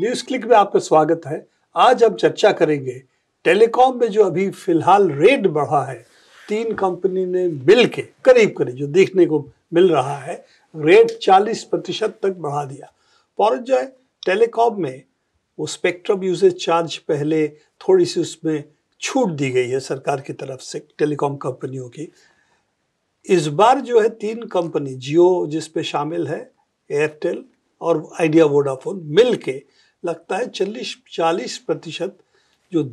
News click में आपका स्वागत है आज हम चर्चा करेंगे टेलीकॉम में जो अभी फिलहाल रेट बढ़ा है तीन कंपनी ने मिल के करीब करीब जो देखने को मिल रहा है रेट 40 प्रतिशत तक बढ़ा दिया और जो है टेलीकॉम में वो स्पेक्ट्रम यूजेज चार्ज पहले थोड़ी सी उसमें छूट दी गई है सरकार की तरफ से टेलीकॉम कंपनियों की इस बार जो है तीन कंपनी जियो जिसपे शामिल है एयरटेल और आइडिया वोडाफोन मिल के लगता है चालीस चालीस प्रतिशत जो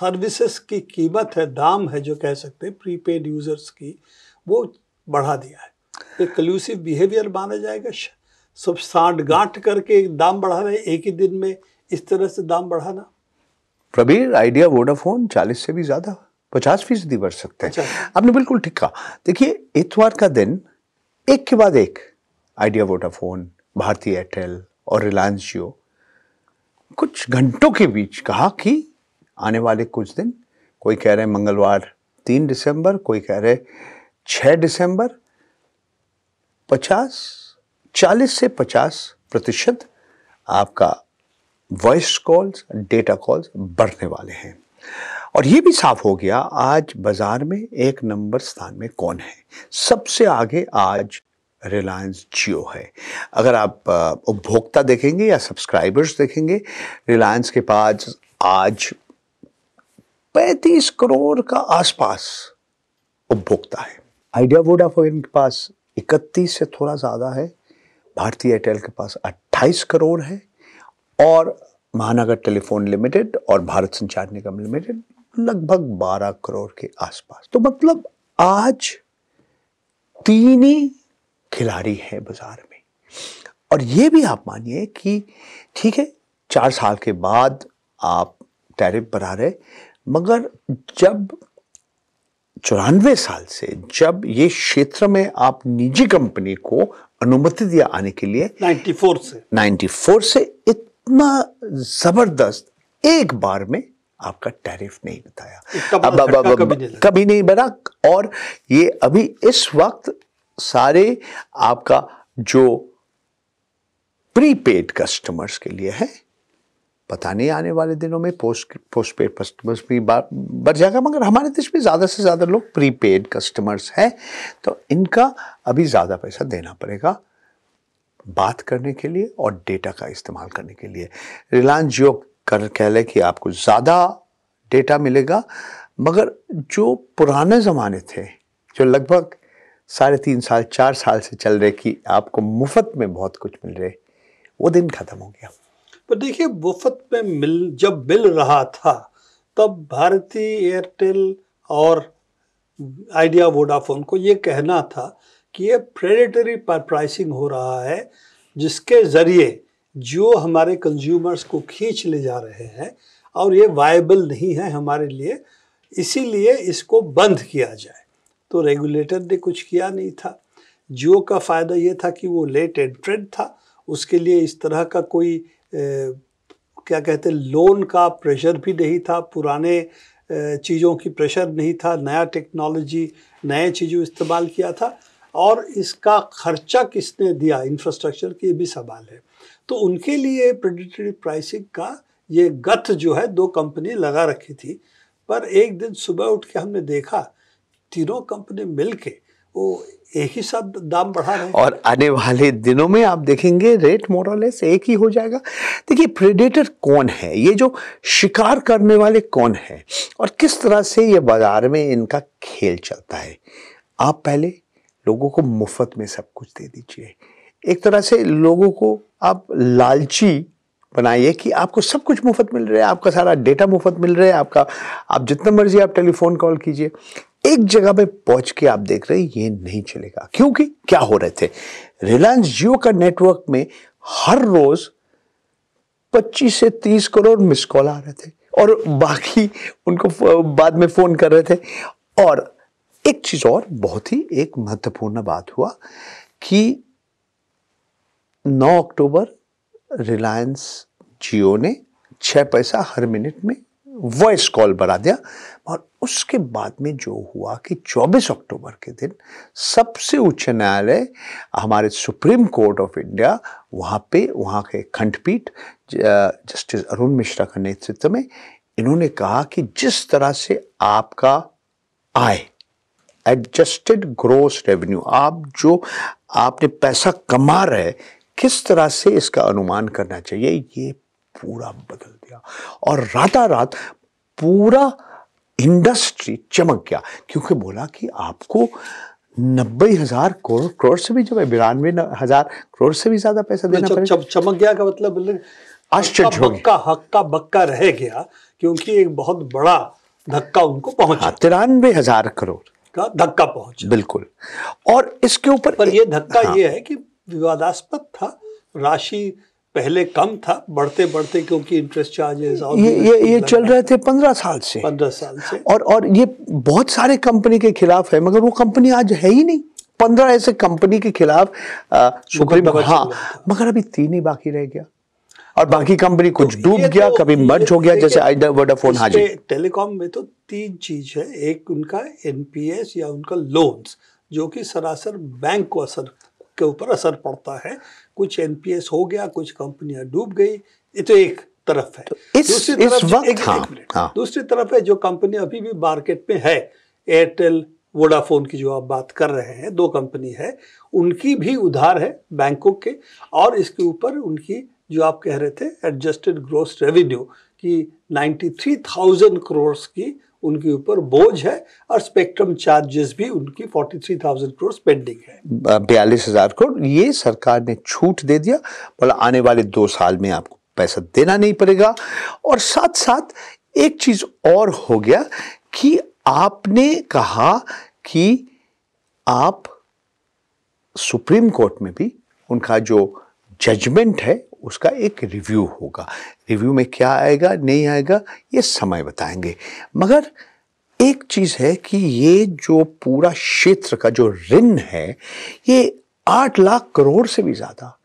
सर्विसेज की कीमत है दाम है जो कह सकते हैं प्रीपेड यूज़र्स की वो बढ़ा दिया है तो कल्यूसिव बिहेवियर माना जाएगा सब साठ गांठ करके दाम बढ़ा रहे एक ही दिन में इस तरह से दाम बढ़ाना प्रबीर आइडिया वोडाफोन चालीस से भी ज़्यादा पचास फीसदी बढ़ सकते हैं आपने बिल्कुल ठीक कहा देखिए इतवार का दिन एक के बाद एक आइडिया वोडाफोन भारतीय एयरटेल और रिलायंस जियो कुछ घंटों के बीच कहा कि आने वाले कुछ दिन कोई कह रहे मंगलवार तीन दिसंबर कोई कह रहे छः दिसंबर पचास चालीस से पचास प्रतिशत आपका वॉइस कॉल्स डेटा कॉल्स बढ़ने वाले हैं और ये भी साफ हो गया आज बाज़ार में एक नंबर स्थान में कौन है सबसे आगे आज रिलायंस जियो है अगर आप उपभोक्ता देखेंगे या सब्सक्राइबर्स देखेंगे रिलायंस के पास आज 35 करोड़ का आसपास उपभोक्ता है आइडिया वोडाफोन के पास 31 से थोड़ा ज़्यादा है भारतीय एयरटेल के पास 28 करोड़ है और महानगर टेलीफोन लिमिटेड और भारत संचार निगम लिमिटेड लगभग 12 करोड़ के आसपास तो मतलब आज तीन ही खिलाड़ी है बाजार में और ये भी आप मानिए कि ठीक है चार साल के बाद आप टैरिफ बढ़ा रहे मगर जब चौरानवे साल से जब ये क्षेत्र में आप निजी कंपनी को अनुमति दिया आने के लिए 94 से 94 से इतना जबरदस्त एक बार में आपका टैरिफ नहीं बताया अब, अब, अब, अब, कभी नहीं, नहीं बना और ये अभी इस वक्त सारे आपका जो प्रीपेड कस्टमर्स के लिए है पता नहीं आने वाले दिनों में पोस्ट पोस्ट पेड कस्टमर्स भी बढ़ जाएगा मगर हमारे देश में ज़्यादा से ज़्यादा लोग प्रीपेड कस्टमर्स हैं तो इनका अभी ज़्यादा पैसा देना पड़ेगा बात करने के लिए और डेटा का इस्तेमाल करने के लिए रिलायंस जियो कर कह लें कि आपको ज़्यादा डेटा मिलेगा मगर जो पुराने ज़माने थे जो लगभग साढ़े तीन साल चार साल से चल रहे कि आपको मुफ्त में बहुत कुछ मिल रहे वो दिन ख़त्म हो गया पर देखिए मुफ्त में मिल जब मिल रहा था तब भारतीय एयरटेल और आइडिया वोडाफोन को ये कहना था कि ये प्रेडेटरी प्राइसिंग हो रहा है जिसके ज़रिए जो हमारे कंज्यूमर्स को खींच ले जा रहे हैं और ये वायबल नहीं है हमारे लिए इसीलिए इसको बंद किया जाए तो रेगुलेटर ने कुछ किया नहीं था जियो का फ़ायदा ये था कि वो लेट एंट्रेंट था उसके लिए इस तरह का कोई ए, क्या कहते लोन का प्रेशर भी नहीं था पुराने चीज़ों की प्रेशर नहीं था नया टेक्नोलॉजी नए चीज़ों इस्तेमाल किया था और इसका खर्चा किसने दिया इंफ्रास्ट्रक्चर की ये भी सवाल है तो उनके लिए प्रेडिटरी प्राइसिंग का ये गत जो है दो कंपनी लगा रखी थी पर एक दिन सुबह उठ के हमने देखा तीनों कंपनी मिलके वो एक ही साथ दाम बढ़ा रहे हैं और आने वाले दिनों में आप देखेंगे रेट मोरलेस एक ही हो जाएगा देखिए प्रेडेटर कौन है ये जो शिकार करने वाले कौन है और किस तरह से ये बाजार में इनका खेल चलता है आप पहले लोगों को मुफ्त में सब कुछ दे दीजिए एक तरह से लोगों को आप लालची बनाइए कि आपको सब कुछ मुफ्त मिल रहा है आपका सारा डेटा मुफ्त मिल रहा है आपका आप जितना मर्जी आप टेलीफोन कॉल कीजिए एक जगह पे पहुंच के आप देख रहे ये नहीं चलेगा क्योंकि क्या हो रहे थे रिलायंस जियो का नेटवर्क में हर रोज 25 से 30 करोड़ मिस कॉल आ रहे थे और बाकी उनको बाद में फोन कर रहे थे और एक चीज और बहुत ही एक महत्वपूर्ण बात हुआ कि 9 अक्टूबर रिलायंस जियो ने छह पैसा हर मिनट में वॉइस कॉल बना दिया और उसके बाद में जो हुआ कि 24 अक्टूबर के दिन सबसे उच्च न्यायालय हमारे सुप्रीम कोर्ट ऑफ इंडिया वहाँ पे वहाँ के खंडपीठ जस्टिस अरुण मिश्रा के नेतृत्व में इन्होंने कहा कि जिस तरह से आपका आय एडजस्टेड ग्रोस रेवेन्यू आप जो आपने पैसा कमा रहे किस तरह से इसका अनुमान करना चाहिए ये पूरा बदल दिया और राता रात पूरा इंडस्ट्री चमक गया क्योंकि बोला कि आपको नब्बे हजार करोड़ करोड़ से भी जो है बिरानवे हजार करोड़ से भी ज्यादा पैसा देना चम, अच्छा, चम, चमक गया का मतलब आश्चर्य बक्का हक्का बक्का रह गया क्योंकि एक बहुत बड़ा धक्का उनको पहुंचा हाँ, तिरानवे हजार करोड़ का धक्का पहुंच बिल्कुल और इसके ऊपर पर ये धक्का हाँ, ये है कि विवादास्पद था राशि पहले कम था बढ़ते बढ़ते क्योंकि इंटरेस्ट चार्जेस और ये ये, ये चल रहे थे पंद्रह साल से पंद्रह साल से और और ये बहुत सारे कंपनी के खिलाफ है मगर वो कंपनी आज है ही नहीं पंद्रह ऐसे कंपनी के खिलाफ सुप्रीम हाँ मगर अभी तीन ही बाकी रह गया और बाकी कंपनी तो कुछ डूब गया तो कभी मर्ज हो गया जैसे वोडाफोन हाजी टेलीकॉम में तो तीन चीज है एक उनका एनपीएस या उनका लोन्स जो कि सरासर बैंक को असर के ऊपर असर पड़ता है कुछ एनपीएस हो गया कुछ कंपनियां डूब गई ये तो एक तरफ है तो इस, दूसरी इस तरफ वक्त एक, हाँ, एक हाँ. दूसरी तरफ है जो कंपनी अभी भी मार्केट में है एयरटेल वोडाफोन की जो आप बात कर रहे हैं दो कंपनी है उनकी भी उधार है बैंकों के और इसके ऊपर उनकी जो आप कह रहे थे एडजस्टेड ग्रोस रेवेन्यू कि 93,000 करोड़ की उनके ऊपर बोझ है और स्पेक्ट्रम चार्जेस भी उनकी 43,000 करोड़ पेंडिंग है बयालीस हजार करोड़ ये सरकार ने छूट दे दिया बोला आने वाले दो साल में आपको पैसा देना नहीं पड़ेगा और साथ साथ एक चीज और हो गया कि आपने कहा कि आप सुप्रीम कोर्ट में भी उनका जो जजमेंट है उसका एक रिव्यू होगा रिव्यू में क्या आएगा नहीं आएगा ये समय बताएंगे मगर एक चीज़ है कि ये जो पूरा क्षेत्र का जो ऋण है ये आठ लाख करोड़ से भी ज़्यादा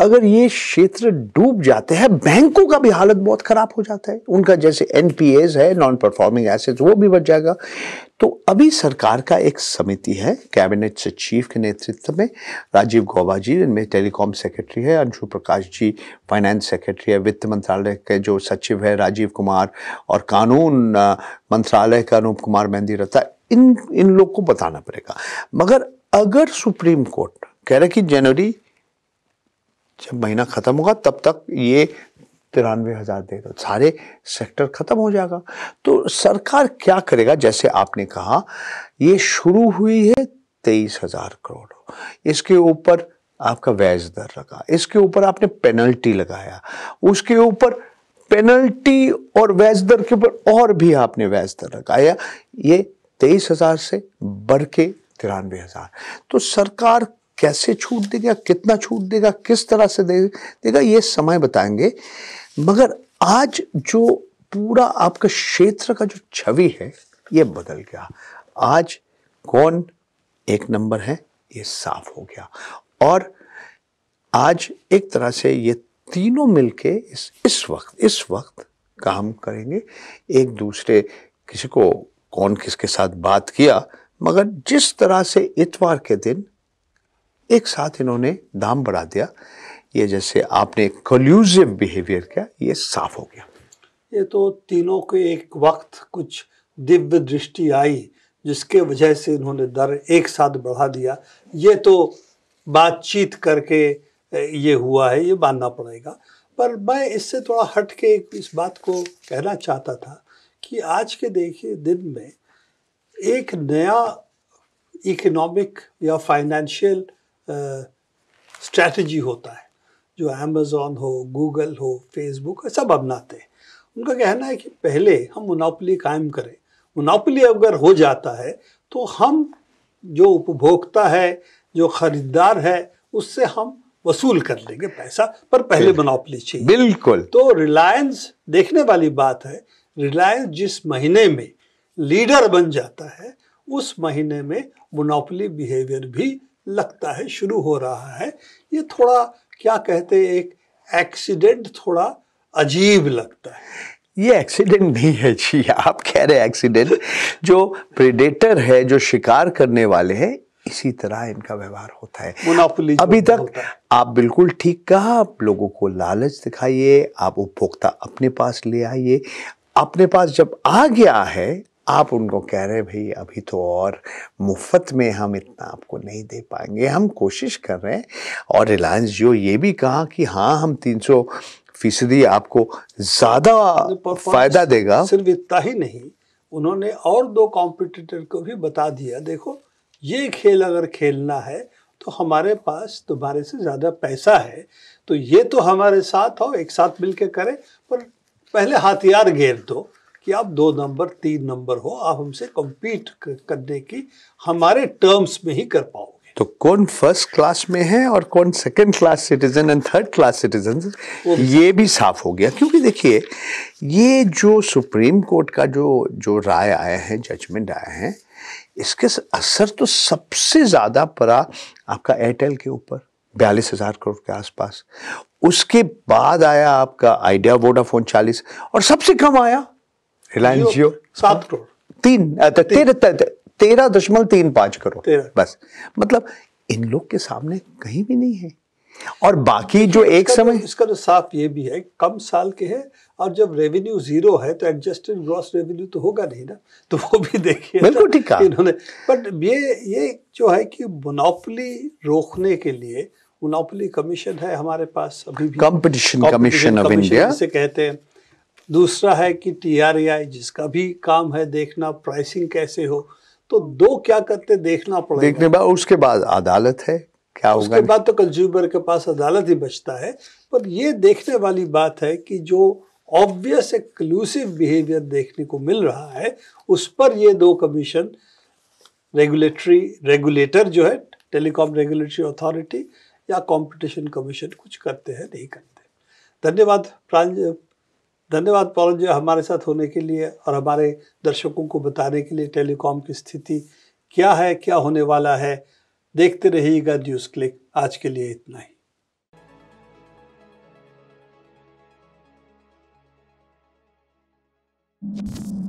अगर ये क्षेत्र डूब जाते हैं बैंकों का भी हालत बहुत खराब हो जाता है उनका जैसे एनपीएस है नॉन परफॉर्मिंग एसेट्स वो भी बढ़ जाएगा तो अभी सरकार का एक समिति है कैबिनेट सचिव के नेतृत्व में राजीव गौबा जी इनमें टेलीकॉम सेक्रेटरी है अंशु प्रकाश जी फाइनेंस सेक्रेटरी है वित्त मंत्रालय के जो सचिव है राजीव कुमार और कानून मंत्रालय का अनूप कुमार मेहंदी रत्ता इन इन लोग को बताना पड़ेगा मगर अगर सुप्रीम कोर्ट कह रहे कि जनवरी जब महीना ख़त्म होगा तब तक ये तिरानवे हज़ार दे दो सारे सेक्टर ख़त्म हो जाएगा तो सरकार क्या करेगा जैसे आपने कहा ये शुरू हुई है तेईस हज़ार करोड़ इसके ऊपर आपका व्याज दर लगा इसके ऊपर आपने पेनल्टी लगाया उसके ऊपर पेनल्टी और व्याज दर के ऊपर और भी आपने व्याज दर लगाया ये तेईस हज़ार से बढ़ के तिरानवे हज़ार तो सरकार कैसे छूट देगा कितना छूट देगा किस तरह से दे देगा ये समय बताएंगे मगर आज जो पूरा आपका क्षेत्र का जो छवि है ये बदल गया आज कौन एक नंबर है ये साफ हो गया और आज एक तरह से ये तीनों मिलके इस इस वक्त इस वक्त काम करेंगे एक दूसरे किसी को कौन किसके साथ बात किया मगर जिस तरह से इतवार के दिन एक साथ इन्होंने दाम बढ़ा दिया ये जैसे आपने कल्यूजिव बिहेवियर किया ये साफ हो गया ये तो तीनों के एक वक्त कुछ दिव्य दृष्टि आई जिसके वजह से इन्होंने दर एक साथ बढ़ा दिया ये तो बातचीत करके ये हुआ है ये मानना पड़ेगा पर मैं इससे थोड़ा हट के इस बात को कहना चाहता था कि आज के देखिए दिन में एक नया इकोनॉमिक या फाइनेंशियल स्ट्रैटेजी होता है जो अमेज़ोन हो गूगल हो फेसबुक सब अपनाते हैं उनका कहना है कि पहले हम मुनापली कायम करें मुनापली अगर हो जाता है तो हम जो उपभोक्ता है जो खरीदार है उससे हम वसूल कर लेंगे पैसा पर पहले मुनापली चाहिए बिल्कुल तो रिलायंस देखने वाली बात है रिलायंस जिस महीने में लीडर बन जाता है उस महीने में मुनापली बिहेवियर भी लगता है शुरू हो रहा है ये थोड़ा क्या कहते एक एक्सीडेंट थोड़ा अजीब लगता है ये एक्सीडेंट नहीं है जी आप कह रहे हैं एक्सीडेंट जो प्रेडेटर है जो शिकार करने वाले हैं इसी तरह इनका व्यवहार होता है अभी तक आप बिल्कुल ठीक कहा आप लोगों को लालच दिखाइए आप उपभोक्ता अपने पास ले आइए अपने पास जब आ गया है आप उनको कह रहे हैं भाई अभी तो और मुफ्त में हम इतना आपको नहीं दे पाएंगे हम कोशिश कर रहे हैं और रिलायंस जियो ये भी कहा कि हाँ हम 300 फीसदी आपको ज़्यादा फायदा तो देगा सिर्फ इतना ही नहीं उन्होंने और दो कॉम्पिटिटर को भी बता दिया देखो ये खेल अगर खेलना है तो हमारे पास तुम्हारे से ज़्यादा पैसा है तो ये तो हमारे साथ हो एक साथ मिल करें पर पहले हथियार घेर दो तो, कि आप दो नंबर तीन नंबर हो आप हमसे कम्पीट करने की हमारे टर्म्स में ही कर पाओ तो कौन फर्स्ट क्लास में है और कौन second class citizen and third class citizen ये भी साफ हो गया क्योंकि देखिए ये जो सुप्रीम कोर्ट का जो जो राय आया है जजमेंट आया है इसके असर तो सबसे ज़्यादा पड़ा आपका एयरटेल के ऊपर बयालीस हज़ार करोड़ के आसपास उसके बाद आया आपका आइडिया वोडाफोन चालीस और सबसे कम आया रिलायंस जियो सात करोड़ तीन तेरह तेरह दशमलव तीन पांच करोड़ बस मतलब इन लोग के सामने कहीं भी नहीं है और बाकी जो एक तो- समय इसका तो साफ ये भी है कम साल के हैं और जब रेवेन्यू जीरो है तो एडजस्टेड ग्रॉस रेवेन्यू तो होगा नहीं ना तो वो भी देखिए बिल्कुल ठीक है इन्होंने बट ये ये जो है कि मोनोपोली रोकने के लिए मोनोपोली कमीशन है हमारे पास अभी भी कंपटीशन कमीशन ऑफ इंडिया से कहते हैं दूसरा है कि टीआरआई जिसका भी काम है देखना प्राइसिंग कैसे हो तो दो क्या करते देखना पड़ेगा देखने बाद उसके बाद अदालत है क्या उसके बाद तो कंज्यूमर के पास अदालत ही बचता है पर ये देखने वाली बात है कि जो ऑब्वियस एक्लूसिव बिहेवियर देखने को मिल रहा है उस पर ये दो कमीशन रेगुलेटरी रेगुलेटर जो है टेलीकॉम रेगुलेटरी अथॉरिटी या कंपटीशन कमीशन कुछ करते हैं नहीं करते धन्यवाद प्रांज धन्यवाद पवन जी हमारे साथ होने के लिए और हमारे दर्शकों को बताने के लिए टेलीकॉम की स्थिति क्या है क्या होने वाला है देखते रहिएगा न्यूज़ क्लिक आज के लिए इतना ही Thank you.